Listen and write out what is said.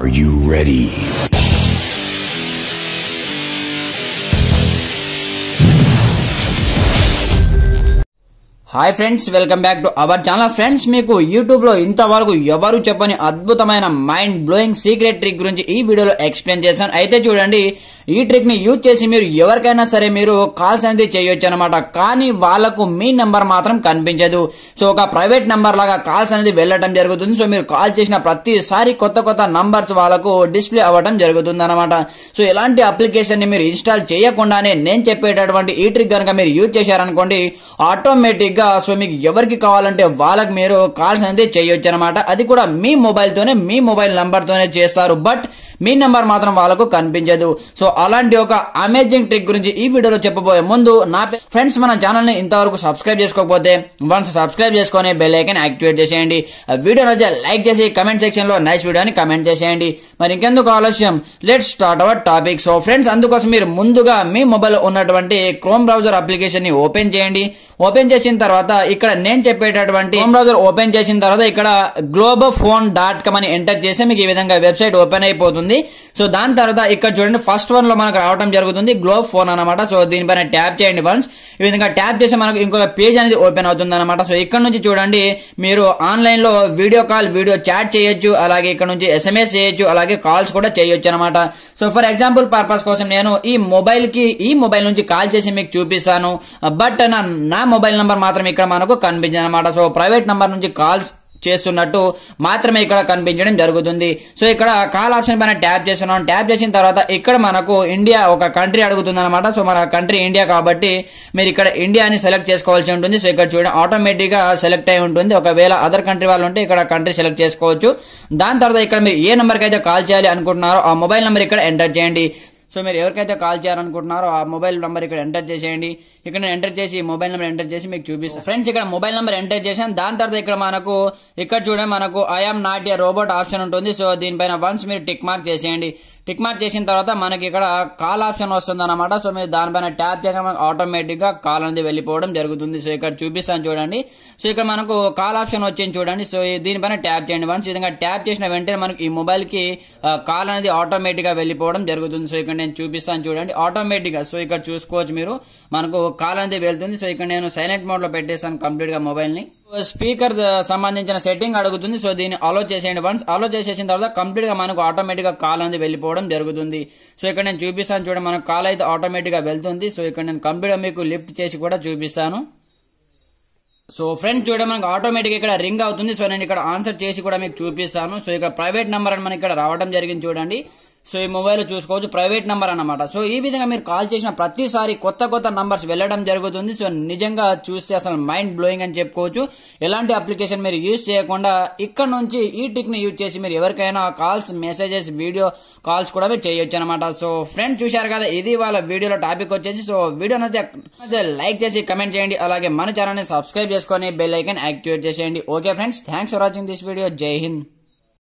Are you ready? Hi friends welcome back to our channel friends మీకు యూట్యూబ్లో ఇంతవరకు ఎవరు చెప్పని అద్భుతమైన మైండ్ బ్లోయింగ్ సీక్రెట్ ట్రిక్ గురించి ఈ వీడియోలో ఎక్స్ప్లెయిన్ చేస్తాను అయితే చూడండి ఈ ట్రిక్ ని యూజ్ చేసి మీరు ఎవరికైనా సరే మీరు కాల్స్ అనేది చేయొచ్చు అనమాట కానీ వాళ్లకు మీ నెంబర్ మాత్రం కనిపించదు సో ఒక ప్రైవేట్ నెంబర్ లాగా కాల్స్ అనేది వెళ్ళటం జరుగుతుంది సో మీరు కాల్ చేసిన ప్రతిసారి కొత్త కొత్త నంబర్స్ వాళ్ళకు డిస్ప్లే అవ్వడం జరుగుతుంది అనమాట సో ఇలాంటి అప్లికేషన్ ని మీరు ఇన్స్టాల్ చేయకుండానే నేను చెప్పేటటువంటి ఈ ట్రిక్ కనుక మీరు యూజ్ చేశారనుకోండి ఆటోమేటిక్ గా సో మీకు ఎవరికి కావాలంటే వాళ్ళకి మీరు కాల్స్ అనేది చేయొచ్చు అనమాట అది కూడా మీ మొబైల్ తోనే మీ మొబైల్ నంబర్ తోనే చేస్తారు బట్ మీ నెంబర్ మాత్రం వాళ్ళకు కనిపించదు సో అలాంటి ఒక అమేజింగ్ ట్రిక్ గురించి ఈ వీడియోలో చెప్పబోయే ముందు నా ఫ్రెండ్స్ మన ఛానల్ ని ఇంతవరకు సబ్స్క్రైబ్ చేసుకోకపోతే వన్స్ సబ్స్క్రైబ్ చేసుకుని బెల్ ఐకన్ యాక్టివేట్ చేసేయండి వీడియో నచ్చే లైక్ చేసి కమెంట్ సెక్షన్ లో నైస్ వీడియోని కమెంట్ చేసేయండి మరి ఇంకెందుకు ఆలస్యం let start our topic so friends అందుకోసం మీరు ముందుగా మీ మొబైల్ ఉన్నటువంటి క్రోమ్ బ్రౌజర్ అప్లికేషన్ ని ఓపెన్ చేయండి ఓపెన్ చేసిన తర్వాత ఇక్కడ నేను చెప్పేటటువంటి క్రోమ్ బ్రౌజర్ ఓపెన్ చేసిన తర్వాత ఇక్కడ గ్లోబల్ ఫోన్ డాట్ కామ్ అని ఎంటర్ చేస్తే మీకు ఈ విధంగా వెబ్సైట్ ఓపెన్ అయిపోతుంది ఉంటుంది సో దాని తర్వాత ఇక్కడ చూడండి ఫస్ట్ వన్ లో మనకు రావడం జరుగుతుంది గ్లోబ్ ఫోన్ అనమాట సో దీనిపైన ట్యాప్ చేయండి ఫ్రెండ్స్ ఈ విధంగా ట్యాప్ చేసి మనకు ఇంకొక పేజ్ అనేది ఓపెన్ అవుతుంది అనమాట సో ఇక్కడ నుంచి చూడండి మీరు ఆన్లైన్ లో వీడియో కాల్ వీడియో చాట్ చేయొచ్చు అలాగే ఇక్కడ నుంచి ఎస్ఎంఎస్ చేయొచ్చు అలాగే కాల్స్ కూడా చేయొచ్చు అనమాట సో ఫర్ ఎగ్జాంపుల్ పర్పస్ కోసం నేను ఈ మొబైల్ కి ఈ మొబైల్ నుంచి కాల్ చేసి మీకు చూపిస్తాను బట్ నా నా మొబైల్ నంబర్ మాత్రం ఇక్కడ మనకు కనిపించింది అనమాట సో ప్రైవేట్ నంబర్ నుంచి కాల్స్ చేస్తున్నట్టు మాత్రమే ఇక్కడ కనిపించడం జరుగుతుంది సో ఇక్కడ కాల్ ఆప్షన్ పైన ట్యాప్ చేస్తున్నాం ట్యాప్ చేసిన తర్వాత ఇక్కడ మనకు ఇండియా ఒక కంట్రీ అడుగుతుంది అనమాట సో మన కంట్రీ ఇండియా కాబట్టి మీరు ఇక్కడ ఇండియాని సెలెక్ట్ చేసుకోవాల్సి ఉంటుంది సో ఇక్కడ చూడండి ఆటోమేటిక్ గా సెలెక్ట్ అయి ఉంటుంది ఒకవేళ అదర్ కంట్రీ వాళ్ళు ఉంటే ఇక్కడ కంట్రీ సెలెక్ట్ చేసుకోవచ్చు దాని తర్వాత ఇక్కడ మీరు ఏ నెంబర్కి అయితే కాల్ చేయాలి అనుకుంటున్నారో ఆ మొబైల్ నెంబర్ ఇక్కడ ఎంటర్ చేయండి సో మీరు ఎవరికైతే కాల్ చేయాలనుకుంటున్నారో ఆ మొబైల్ నెంబర్ ఇక్కడ ఎంటర్ చేసేయండి ఇక్కడ నేను ఎంటర్ చేసి మొబైల్ నెంబర్ ఎంటర్ చేసి మీకు చూపిస్తాను ఫ్రెండ్స్ ఇక్కడ మొబైల్ నెంబర్ ఎంటర్ చేశాను దాని తర్వాత ఇక్కడ మనకు ఇక్కడ చూడండి మనకు I'm not a robot option ఉంటుంది సో దీనిపైన వన్స్ మీరు టిక్ మార్క్ చేసేయండి టిక్ మార్క్ చేసిన తర్వాత మనకి ఇక్కడ కాల్ ఆప్షన్ వస్తుంది అనమాట సో మీరు దానిపైన ట్యాప్ చేయగా ఆటోమేటిక్ గా కాల్ అనేది వెళ్ళిపోవడం జరుగుతుంది సో ఇక్కడ చూపిస్తాను చూడండి సో ఇక్కడ మనకు కాల్ ఆప్షన్ వచ్చింది చూడండి సో దీనిపైన ట్యాప్ చేయండి వన్స్ విధంగా ట్యాప్ చేసిన వెంటనే మనకు ఈ మొబైల్ కి కాల్ అనేది ఆటోమేటిక్ గా వెళ్ళిపోవడం జరుగుతుంది సో ఇక్కడ నేను చూపిస్తాను చూడండి ఆటోమేటిక్ గా సో ఇక్కడ చూసుకోవచ్చు మీరు మనకు కాల్ అనేది వెళ్తుంది సో ఇక్కడ నేను సైలెంట్ మోడ్ లో పెట్టేసాను కంప్లీట్ గా మొబైల్ ని స్పీకర్ సంబంధించిన సెట్టింగ్ అడుగుతుంది సో దీన్ని అలో చేసేయండి వన్స్ అలో చేసేసిన తర్వాత కంప్లీట్ గా మనకు ఆటోమేటిక్ గా కాల్ అనేది వెళ్ళిపోవడం జరుగుతుంది సో ఇక్కడ నేను చూపిస్తాను చూడండి మనకు కాల్ అయితే ఆటోమేటిక్ గా వెళ్తుంది సో ఇక్కడ నేను కంప్లీట్ గా మీకు లిఫ్ట్ చేసి కూడా చూపిస్తాను సో ఫ్రెండ్స్ చూడండి మనకు ఆటోమేటిక్ ఇక్కడ రింగ్ అవుతుంది సో నేను ఇక్కడ ఆన్సర్ చేసి కూడా మీకు చూపిస్తాను సో ఇక్కడ ప్రైవేట్ నెంబర్ అని మనకి ఇక్కడ రావడం జరిగింది చూడండి సో ఈ మొబైల్ చూసుకోవచ్చు ప్రైవేట్ నెంబర్ అనమాట సో ఈ విధంగా మీరు కాల్ చేసిన ప్రతిసారి కొత్త కొత్త నంబర్స్ వెళ్ళడం జరుగుతుంది సో నిజంగా చూస్తే అసలు మైండ్ బ్లోయింగ్ అని చెప్పుకోవచ్చు ఎలాంటి అప్లికేషన్ మీరు యూజ్ చేయకుండా ఇక్కడ నుంచి ఈ టిక్ ని యూజ్ చేసి మీరు ఎవరికైనా కాల్స్ మెసేజెస్ వీడియో కాల్స్ కూడా మీరు చేయొచ్చు అనమాట సో ఫ్రెండ్ చూశారు కదా ఇది వాళ్ళ వీడియోలో టాపిక్ వచ్చేసి సో వీడియో నచ్చితే లైక్ చేసి కమెంట్ చేయండి అలాగే మన ఛానల్ ని సబ్స్క్రైబ్ చేసుకొని బెల్ ఐకన్ యాక్టివేట్ చేసేయండి okay friends thanks for watching this video జై హింద్